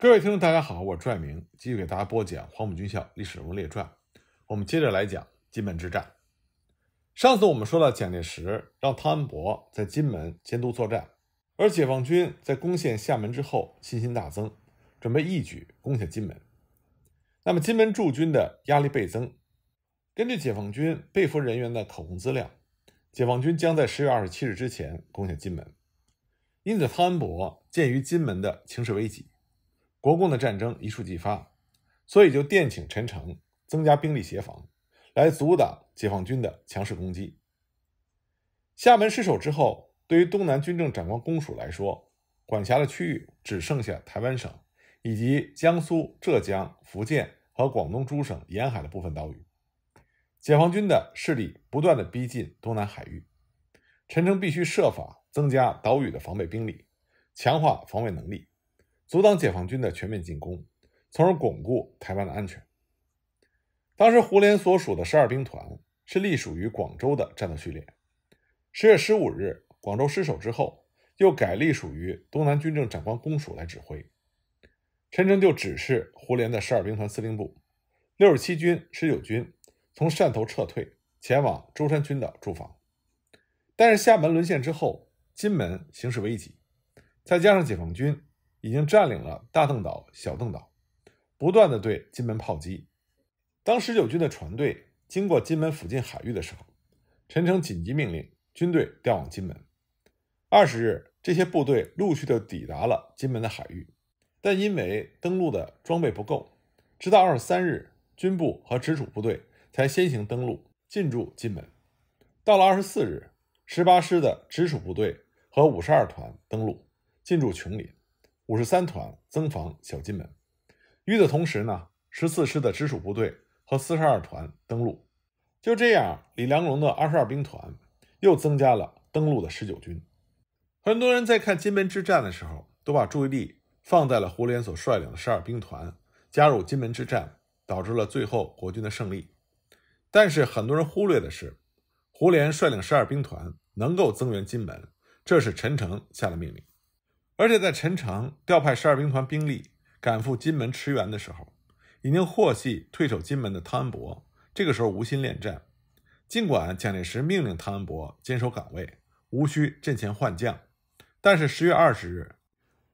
各位听众，大家好，我朱爱明继续给大家播讲《黄埔军校历史人物列传》。我们接着来讲金门之战。上次我们说到，蒋介石让汤恩伯在金门监督作战，而解放军在攻陷厦门之后，信心大增，准备一举攻下金门。那么金门驻军的压力倍增。根据解放军被俘人员的口供资料，解放军将在十月二十七日之前攻下金门。因此，汤恩伯鉴于金门的情势危急。国共的战争一触即发，所以就电请陈诚增加兵力协防，来阻挡解放军的强势攻击。厦门失守之后，对于东南军政长官公署来说，管辖的区域只剩下台湾省以及江苏、浙江、福建和广东诸省沿海的部分岛屿。解放军的势力不断的逼近东南海域，陈诚必须设法增加岛屿的防备兵力，强化防卫能力。阻挡解放军的全面进攻，从而巩固台湾的安全。当时，胡琏所属的十二兵团是隶属于广州的战斗序列。十月十五日，广州失守之后，又改隶属于东南军政长官公署来指挥。陈诚就指示胡琏的十二兵团司令部，六十七军、十九军从汕头撤退，前往舟山群岛驻防。但是，厦门沦陷之后，金门形势危急，再加上解放军。已经占领了大嶝岛、小嶝岛，不断的对金门炮击。当十九军的船队经过金门附近海域的时候，陈诚紧急命令军队调往金门。二十日，这些部队陆续的抵达了金门的海域，但因为登陆的装备不够，直到二十三日，军部和直属部队才先行登陆进驻金门。到了二十四日，十八师的直属部队和五十二团登陆进驻琼林。五十三团增防小金门。与此同时呢，十四师的直属部队和四十二团登陆。就这样，李良荣的二十二兵团又增加了登陆的十九军。很多人在看金门之战的时候，都把注意力放在了胡琏所率领的十二兵团加入金门之战，导致了最后国军的胜利。但是，很多人忽略的是，胡琏率领十二兵团能够增援金门，这是陈诚下的命令。而且在陈诚调派十二兵团兵力赶赴金门驰援的时候，已经获悉退守金门的汤恩伯这个时候无心恋战。尽管蒋介石命令汤恩伯坚守岗位，无需阵前换将，但是十月二十日，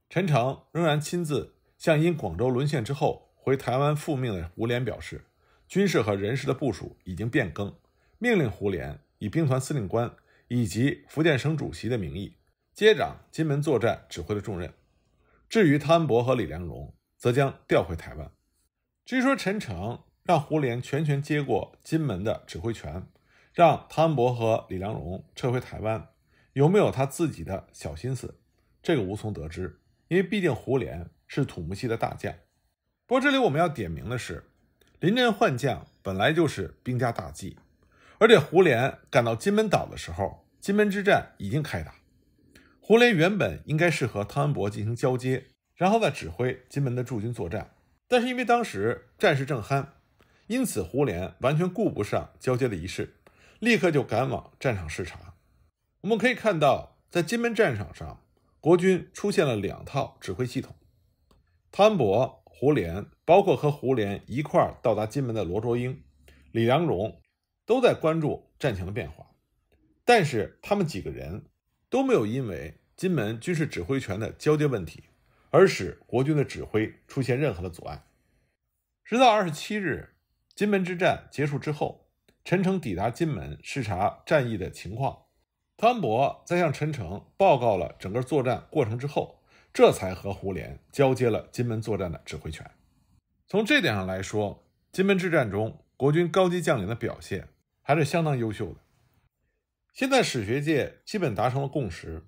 陈诚仍然亲自向因广州沦陷之后回台湾复命的胡琏表示，军事和人事的部署已经变更，命令胡琏以兵团司令官以及福建省主席的名义。接掌金门作战指挥的重任。至于汤恩伯和李良荣，则将调回台湾。据说陈诚让胡琏全权接过金门的指挥权，让汤恩伯和李良荣撤回台湾，有没有他自己的小心思，这个无从得知。因为毕竟胡琏是土木系的大将。不过这里我们要点明的是，临阵换将本来就是兵家大忌。而且胡琏赶到金门岛的时候，金门之战已经开打。胡琏原本应该是和汤恩伯进行交接，然后再指挥金门的驻军作战。但是因为当时战事正酣，因此胡琏完全顾不上交接的仪式，立刻就赶往战场视察。我们可以看到，在金门战场上，国军出现了两套指挥系统。汤恩伯、胡琏，包括和胡琏一块到达金门的罗卓英、李良荣，都在关注战情的变化。但是他们几个人。都没有因为金门军事指挥权的交接问题，而使国军的指挥出现任何的阻碍。直到二十七日，金门之战结束之后，陈诚抵达金门视察战役的情况。汤伯在向陈诚报告了整个作战过程之后，这才和胡琏交接了金门作战的指挥权。从这点上来说，金门之战中国军高级将领的表现还是相当优秀的。现在史学界基本达成了共识，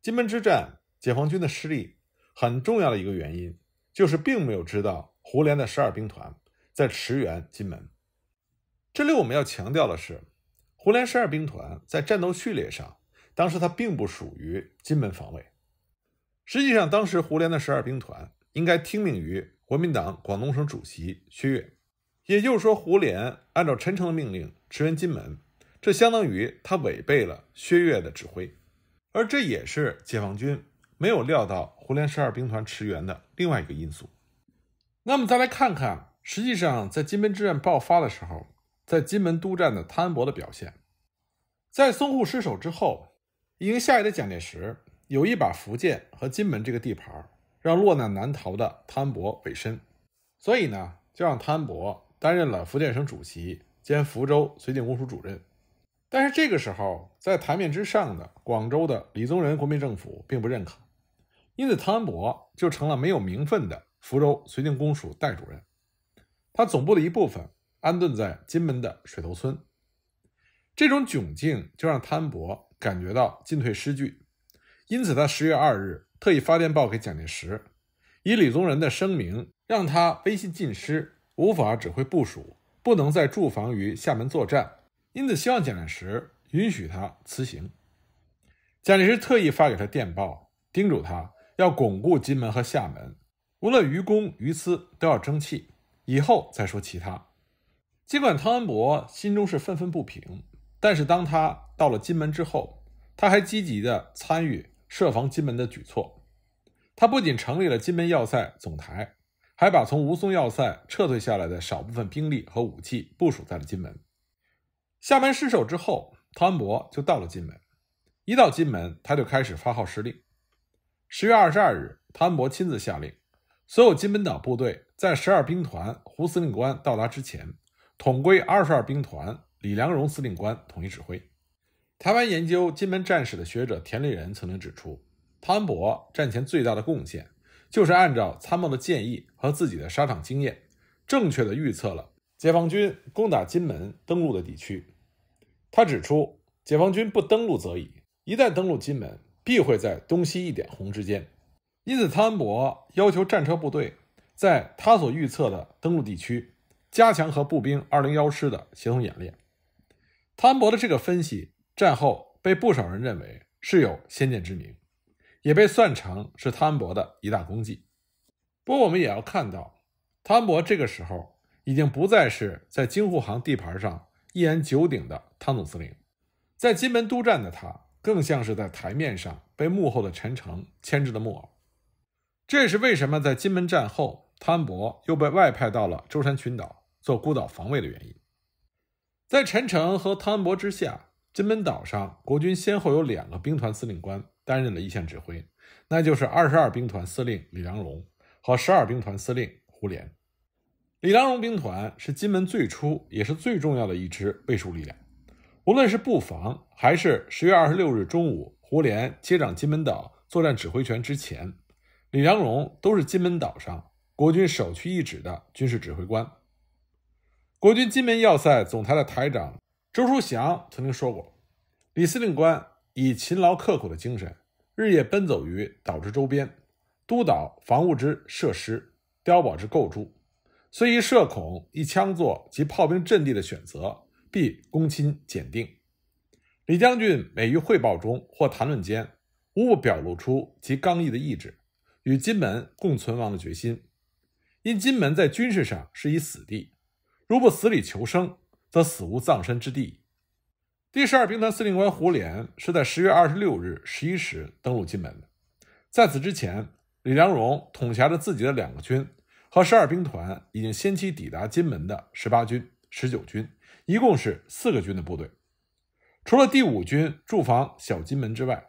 金门之战解放军的失利很重要的一个原因就是并没有知道胡琏的十二兵团在驰援金门。这里我们要强调的是，胡琏十二兵团在战斗序列上，当时它并不属于金门防卫。实际上，当时胡琏的十二兵团应该听命于国民党广东省主席薛岳，也就是说，胡琏按照陈诚的命令驰援金门。这相当于他违背了薛岳的指挥，而这也是解放军没有料到胡琏十二兵团驰援的另外一个因素。那么再来看看，实际上在金门之战爆发的时候，在金门督战的汤恩伯的表现，在淞沪失守之后，已经下野的蒋介石有一把福建和金门这个地盘，让落难难逃的汤恩伯委身，所以呢，就让汤恩伯担任了福建省主席兼福州绥靖公署主任。但是这个时候，在台面之上的广州的李宗仁国民政府并不认可，因此汤恩伯就成了没有名分的福州绥靖公署代主任，他总部的一部分安顿在金门的水头村。这种窘境就让汤恩伯感觉到进退失据，因此他十月二日特意发电报给蒋介石，以李宗仁的声明让他威信尽失，无法指挥部署，不能再驻防于厦门作战。因此，希望蒋介石允许他辞行。蒋介石特意发给他电报，叮嘱他要巩固金门和厦门，无论于公于私都要争气，以后再说其他。尽管汤恩伯心中是愤愤不平，但是当他到了金门之后，他还积极地参与设防金门的举措。他不仅成立了金门要塞总台，还把从吴淞要塞撤退下来的少部分兵力和武器部署在了金门。厦门失守之后，汤恩伯就到了金门。一到金门，他就开始发号施令。十月二十二日，汤恩伯亲自下令，所有金门岛部队在十二兵团胡司令官到达之前，统归二十二兵团李良荣司令官统一指挥。台湾研究金门战史的学者田立人曾经指出，汤恩伯战前最大的贡献就是按照参谋的建议和自己的沙场经验，正确的预测了解放军攻打金门登陆的地区。他指出，解放军不登陆则已，一旦登陆金门，必会在东西一点红之间。因此，汤恩伯要求战车部队在他所预测的登陆地区加强和步兵二零幺师的协同演练。汤恩伯的这个分析，战后被不少人认为是有先见之明，也被算成是汤恩伯的一大功绩。不过，我们也要看到，汤恩伯这个时候已经不再是在京沪杭地盘上。一言九鼎的汤总司令，在金门督战的他，更像是在台面上被幕后的陈诚牵制的木偶。这也是为什么在金门战后，汤恩伯又被外派到了舟山群岛做孤岛防卫的原因。在陈诚和汤恩伯之下，金门岛上国军先后有两个兵团司令官担任了一线指挥，那就是二十二兵团司令李良荣和十二兵团司令胡琏。李良荣兵团是金门最初也是最重要的一支背书力量，无论是布防还是十月二十六日中午胡琏接掌金门岛作战指挥权之前，李良荣都是金门岛上国军首屈一指的军事指挥官。国军金门要塞总台的台长周书祥曾经说过：“李司令官以勤劳刻苦的精神，日夜奔走于岛之周边，督导防务之设施、碉堡之构筑。”虽一社孔、一枪座及炮兵阵地的选择，必躬亲检定。李将军每于汇报中或谈论间，无不表露出其刚毅的意志与金门共存亡的决心。因金门在军事上是一死地，如不死里求生，则死无葬身之地。第十二兵团司令官胡琏是在十月二十六日十一时登陆金门的。在此之前，李良荣统辖着自己的两个军。和十二兵团已经先期抵达金门的十八军、十九军，一共是四个军的部队。除了第五军驻防小金门之外，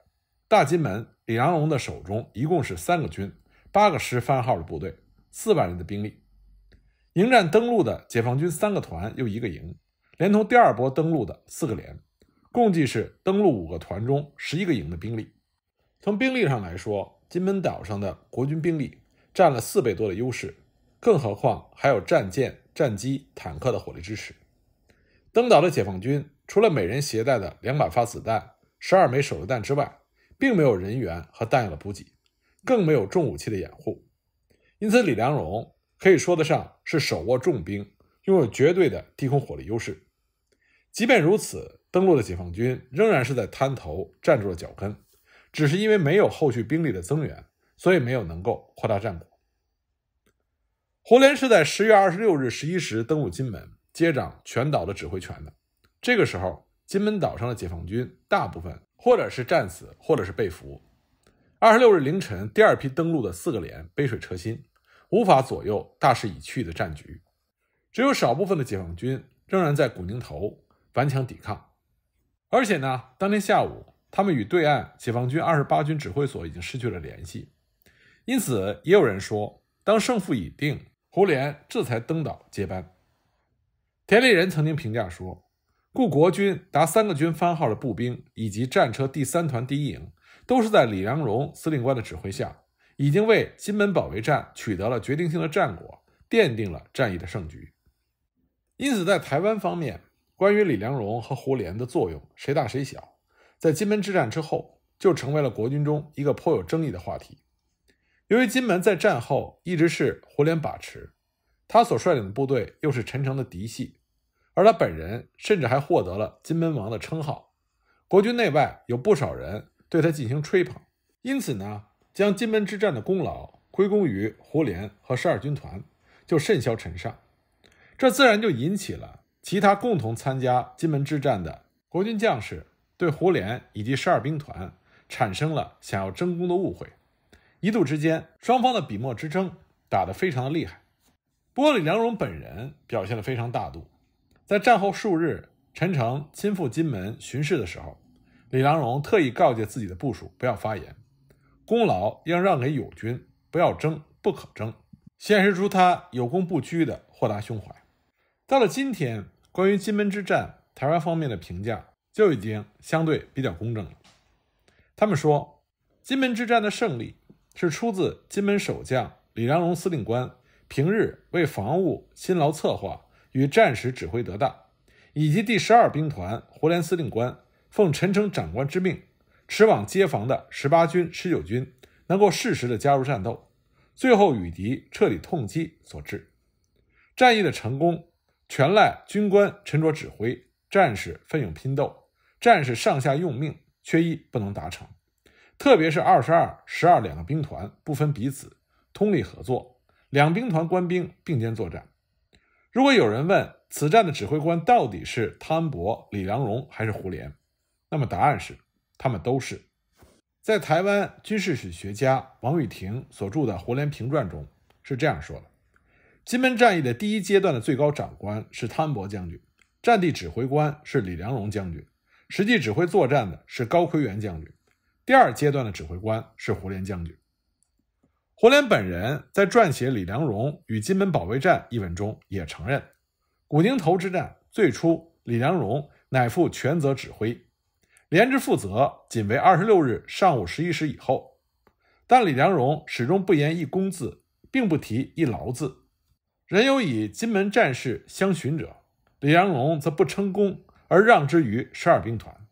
大金门李阳龙的手中一共是三个军、八个师番号的部队，四万人的兵力。迎战登陆的解放军三个团又一个营，连同第二波登陆的四个连，共计是登陆五个团中十一个营的兵力。从兵力上来说，金门岛上的国军兵力占了四倍多的优势。更何况还有战舰、战机、坦克的火力支持。登岛的解放军除了每人携带的两百发子弹、十二枚手榴弹之外，并没有人员和弹药的补给，更没有重武器的掩护。因此，李良荣可以说得上是手握重兵，拥有绝对的低空火力优势。即便如此，登陆的解放军仍然是在滩头站住了脚跟，只是因为没有后续兵力的增援，所以没有能够扩大战果。胡连是在十月二十六日十一时登陆金门，接掌全岛的指挥权的。这个时候，金门岛上的解放军大部分或者是战死，或者是被俘。二十六日凌晨，第二批登陆的四个连杯水车薪，无法左右大势已去的战局。只有少部分的解放军仍然在古宁头顽强抵抗，而且呢，当天下午，他们与对岸解放军二十八军指挥所已经失去了联系。因此，也有人说，当胜负已定。胡琏这才登岛接班。田立仁曾经评价说：“故国军达三个军番号的步兵以及战车第三团第一营，都是在李良荣司令官的指挥下，已经为金门保卫战取得了决定性的战果，奠定了战役的胜局。因此，在台湾方面，关于李良荣和胡琏的作用，谁大谁小，在金门之战之后，就成为了国军中一个颇有争议的话题。”由于金门在战后一直是胡琏把持，他所率领的部队又是陈诚的嫡系，而他本人甚至还获得了金门王的称号，国军内外有不少人对他进行吹捧，因此呢，将金门之战的功劳归功于胡琏和十二军团，就甚嚣尘上，这自然就引起了其他共同参加金门之战的国军将士对胡琏以及十二兵团产生了想要争功的误会。一度之间，双方的笔墨之争打得非常的厉害。不过李良荣本人表现得非常大度，在战后数日，陈诚亲赴金门巡视的时候，李良荣特意告诫自己的部属不要发言，功劳要让给友军，不要争，不可争，显示出他有功不居的豁达胸怀。到了今天，关于金门之战，台湾方面的评价就已经相对比较公正了。他们说，金门之战的胜利。是出自金门守将李良龙司令官平日为防务辛劳策划与战时指挥得当，以及第十二兵团胡琏司令官奉陈诚长官之命驰往接防的十八军、十九军能够适时的加入战斗，最后与敌彻底痛击所致。战役的成功全赖军官沉着指挥，战士奋勇拼斗，战士上下用命，缺一不能达成。特别是二十二、十二两个兵团不分彼此，通力合作，两兵团官兵并肩作战。如果有人问此战的指挥官到底是汤恩伯、李良荣还是胡琏，那么答案是他们都是。在台湾军事史学家王雨婷所著的《胡琏评传》中是这样说的：金门战役的第一阶段的最高长官是汤恩伯将军，战地指挥官是李良荣将军，实际指挥作战的是高奎元将军。第二阶段的指挥官是胡琏将军。胡琏本人在撰写《李良荣与金门保卫战》一文中也承认，古宁头之战最初李良荣乃负全责指挥，连之负责仅为二十六日上午十一时以后。但李良荣始终不言一公字，并不提一劳字，人有以金门战事相寻者，李良荣则不称功而让之于十二兵团。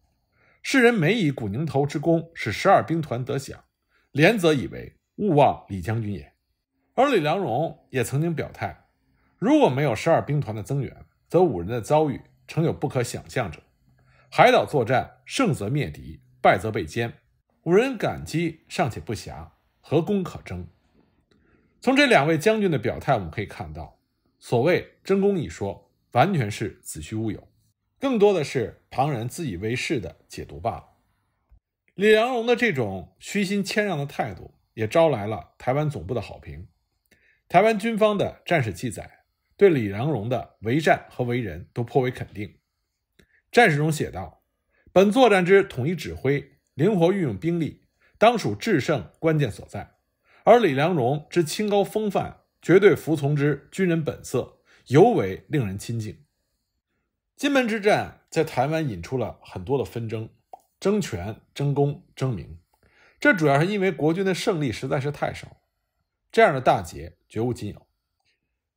世人每以古宁头之功，使十二兵团得享，连则以为勿忘李将军也。而李良荣也曾经表态，如果没有十二兵团的增援，则五人的遭遇，诚有不可想象者。海岛作战，胜则灭敌，败则被歼，五人感激尚且不暇，何功可争？从这两位将军的表态，我们可以看到，所谓争功一说，完全是子虚乌有，更多的是。旁人自以为是的解读罢了。李良荣的这种虚心谦让的态度，也招来了台湾总部的好评。台湾军方的战史记载，对李良荣的为战和为人都颇为肯定。战史中写道：“本作战之统一指挥、灵活运用兵力，当属制胜关键所在。而李良荣之清高风范、绝对服从之军人本色，尤为令人亲近。”金门之战在台湾引出了很多的纷争，争权、争功、争名。这主要是因为国军的胜利实在是太少，这样的大捷绝无仅有。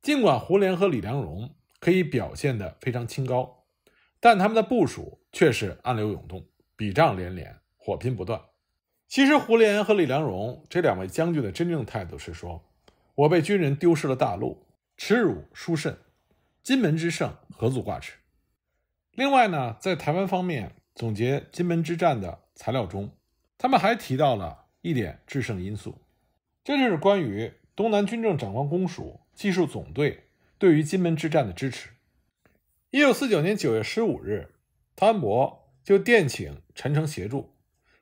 尽管胡琏和李良荣可以表现得非常清高，但他们的部署却是暗流涌动，笔仗连连，火拼不断。其实，胡琏和李良荣这两位将军的真正态度是说：“我被军人丢失了大陆，耻辱殊甚。金门之胜何足挂齿？”另外呢，在台湾方面总结金门之战的材料中，他们还提到了一点制胜因素，这就是关于东南军政长官公署技术总队对于金门之战的支持。一九四九年九月十五日，恩伯就电请陈诚协助，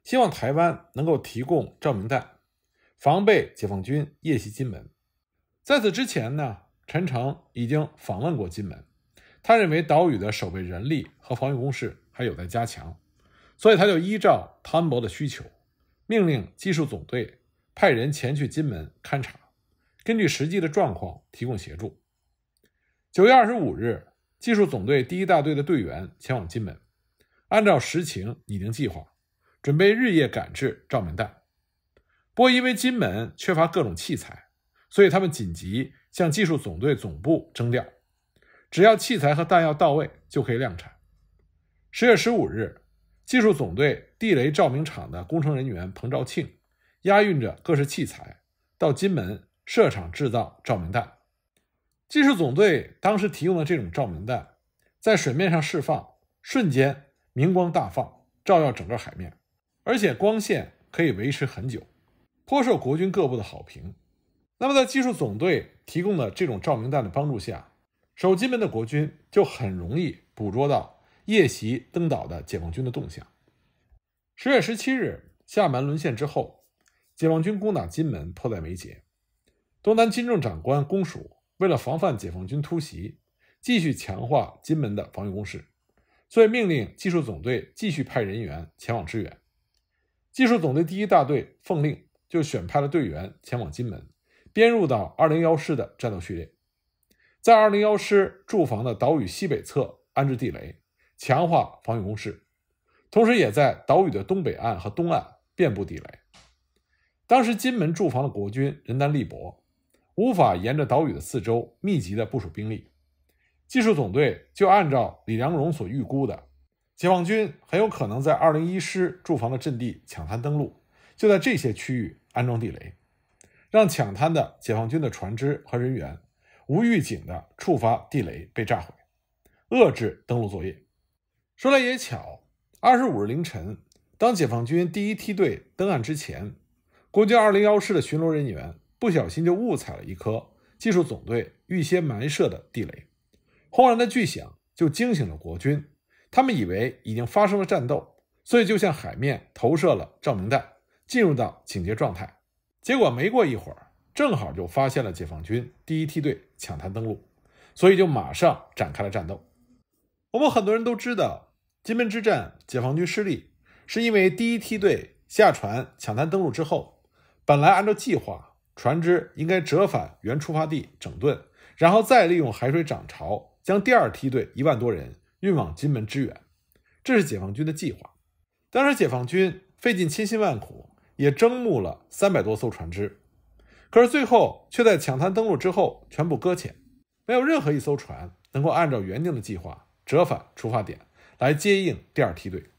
希望台湾能够提供照明弹，防备解放军夜袭金门。在此之前呢，陈诚已经访问过金门。他认为岛屿的守备人力和防御工事还有待加强，所以他就依照汤恩伯的需求，命令技术总队派人前去金门勘察，根据实际的状况提供协助。九月二十五日，技术总队第一大队的队员前往金门，按照实情拟定计划，准备日夜赶制照明弹。不过因为金门缺乏各种器材，所以他们紧急向技术总队总部征调。只要器材和弹药到位，就可以量产。十月十五日，技术总队地雷照明厂的工程人员彭兆庆押运着各式器材到金门设厂制造照明弹。技术总队当时提供的这种照明弹，在水面上释放，瞬间明光大放，照耀整个海面，而且光线可以维持很久，颇受国军各部的好评。那么，在技术总队提供的这种照明弹的帮助下，守金门的国军就很容易捕捉到夜袭登岛的解放军的动向。十月十七日，厦门沦陷之后，解放军攻打金门迫在眉睫。东南军政长官公署为了防范解放军突袭，继续强化金门的防御工事，所以命令技术总队继续派人员前往支援。技术总队第一大队奉令就选派了队员前往金门，编入到二零幺师的战斗序列。在二零幺师驻防的岛屿西北侧安置地雷，强化防御工事，同时也在岛屿的东北岸和东岸遍布地雷。当时金门驻防的国军人单力薄，无法沿着岛屿的四周密集的部署兵力。技术总队就按照李良荣所预估的，解放军很有可能在二零一师驻防的阵地抢滩登陆，就在这些区域安装地雷，让抢滩的解放军的船只和人员。无预警的触发地雷被炸毁，遏制登陆作业。说来也巧，二十五日凌晨，当解放军第一梯队登岸之前，国军二零幺师的巡逻人员不小心就误踩了一颗技术总队预先埋设的地雷，轰然的巨响就惊醒了国军，他们以为已经发生了战斗，所以就向海面投射了照明弹，进入到警戒状态。结果没过一会儿。正好就发现了解放军第一梯队抢滩登陆，所以就马上展开了战斗。我们很多人都知道，金门之战解放军失利，是因为第一梯队下船抢滩登陆之后，本来按照计划，船只应该折返原出发地整顿，然后再利用海水涨潮将第二梯队一万多人运往金门支援。这是解放军的计划。当时解放军费尽千辛万苦，也征募了三百多艘船只。可是最后却在抢滩登陆之后全部搁浅，没有任何一艘船能够按照原定的计划折返出发点来接应第二梯队，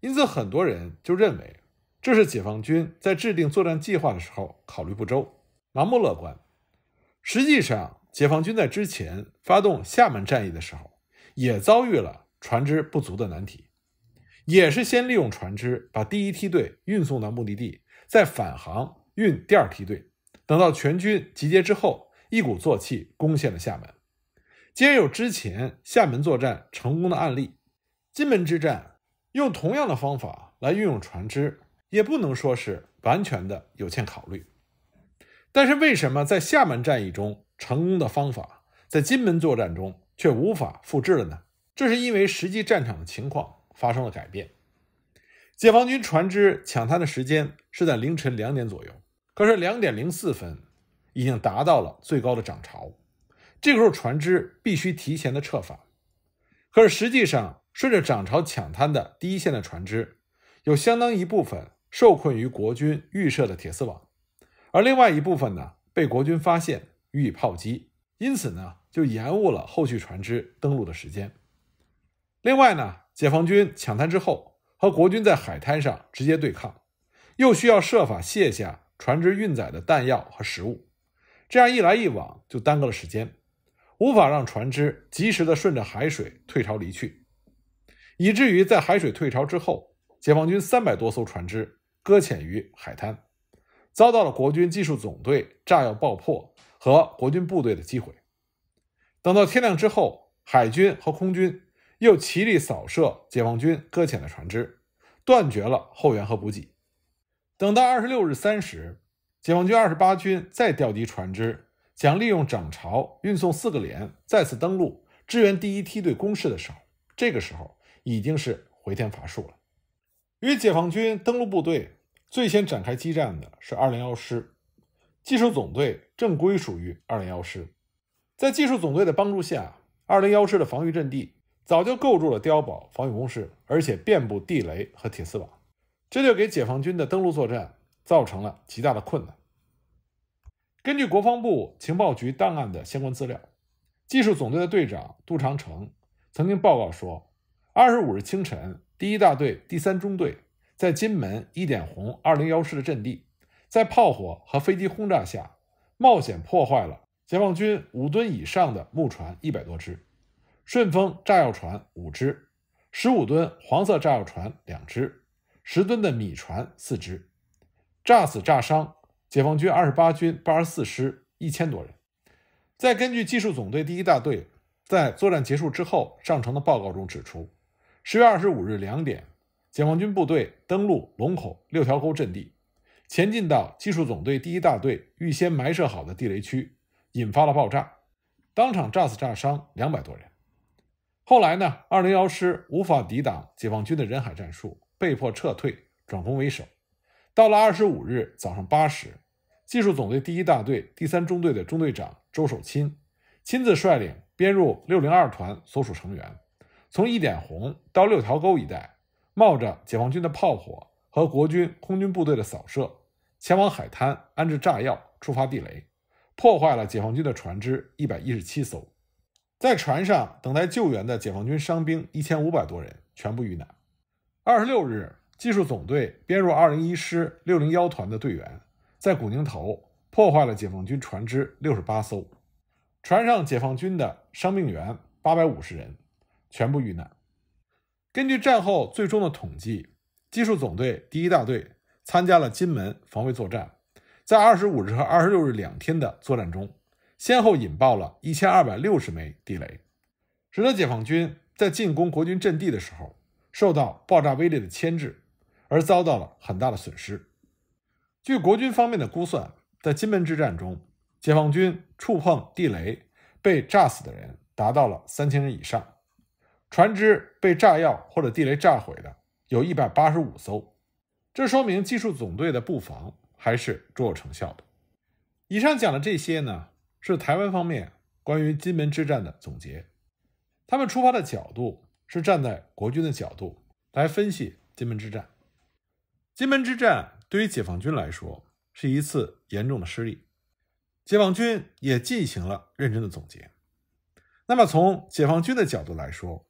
因此很多人就认为这是解放军在制定作战计划的时候考虑不周、盲目乐观。实际上，解放军在之前发动厦门战役的时候也遭遇了船只不足的难题，也是先利用船只把第一梯队运送到目的地，再返航运第二梯队。等到全军集结之后，一鼓作气攻陷了厦门。既然有之前厦门作战成功的案例，金门之战用同样的方法来运用船只，也不能说是完全的有欠考虑。但是，为什么在厦门战役中成功的方法，在金门作战中却无法复制了呢？这是因为实际战场的情况发生了改变。解放军船只抢滩的时间是在凌晨两点左右。可是两点零四分，已经达到了最高的涨潮，这时候船只必须提前的撤返。可是实际上，顺着涨潮抢滩的第一线的船只，有相当一部分受困于国军预设的铁丝网，而另外一部分呢，被国军发现予以炮击，因此呢，就延误了后续船只登陆的时间。另外呢，解放军抢滩之后和国军在海滩上直接对抗，又需要设法卸下。船只运载的弹药和食物，这样一来一往就耽搁了时间，无法让船只及时的顺着海水退潮离去，以至于在海水退潮之后，解放军三百多艘船只搁浅于海滩，遭到了国军技术总队炸药爆破和国军部队的击毁。等到天亮之后，海军和空军又齐力扫射解放军搁浅的船只，断绝了后援和补给。等到二十六日三时，解放军二十八军再调集船只，想利用涨潮运送四个连再次登陆支援第一梯队攻势的时候，这个时候已经是回天乏术了。与解放军登陆部队最先展开激战的是二零幺师，技术总队正归属于二零幺师，在技术总队的帮助下，二零幺师的防御阵地早就构筑了碉堡、防御工事，而且遍布地雷和铁丝网。这就给解放军的登陆作战造成了极大的困难。根据国防部情报局档案的相关资料，技术总队的队长杜长城曾经报告说，二十五日清晨，第一大队第三中队在金门一点红二零幺师的阵地，在炮火和飞机轰炸下，冒险破坏了解放军五吨以上的木船一百多只，顺风炸药船五只，十五吨黄色炸药船两只。十吨的米船四只，炸死炸伤解放军二十八军八十四师一千多人。再根据技术总队第一大队在作战结束之后上呈的报告中指出，十月二十五日两点，解放军部队登陆龙口六条沟阵地，前进到技术总队第一大队预先埋设好的地雷区，引发了爆炸，当场炸死炸伤两百多人。后来呢，二零幺师无法抵挡解放军的人海战术。被迫撤退，转攻为守。到了二十五日早上八时，技术总队第一大队第三中队的中队长周守清亲自率领编入六零二团所属成员，从一点红到六条沟一带，冒着解放军的炮火和国军空军部队的扫射，前往海滩安置炸药、触发地雷，破坏了解放军的船只一百一十七艘。在船上等待救援的解放军伤兵一千五百多人全部遇难。二十六日，技术总队编入二零一师六零幺团的队员，在古宁头破坏了解放军船只六十八艘，船上解放军的伤病员八百五十人全部遇难。根据战后最终的统计，技术总队第一大队参加了金门防卫作战，在二十五日和二十六日两天的作战中，先后引爆了一千二百六十枚地雷，使得解放军在进攻国军阵地的时候。受到爆炸威力的牵制，而遭到了很大的损失。据国军方面的估算，在金门之战中，解放军触碰地雷被炸死的人达到了三千人以上，船只被炸药或者地雷炸毁的有一百八十五艘。这说明技术总队的布防还是卓有成效的。以上讲的这些呢，是台湾方面关于金门之战的总结，他们出发的角度。是站在国军的角度来分析金门之战。金门之战对于解放军来说是一次严重的失利，解放军也进行了认真的总结。那么从解放军的角度来说，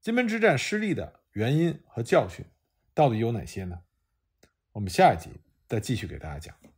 金门之战失利的原因和教训到底有哪些呢？我们下一集再继续给大家讲。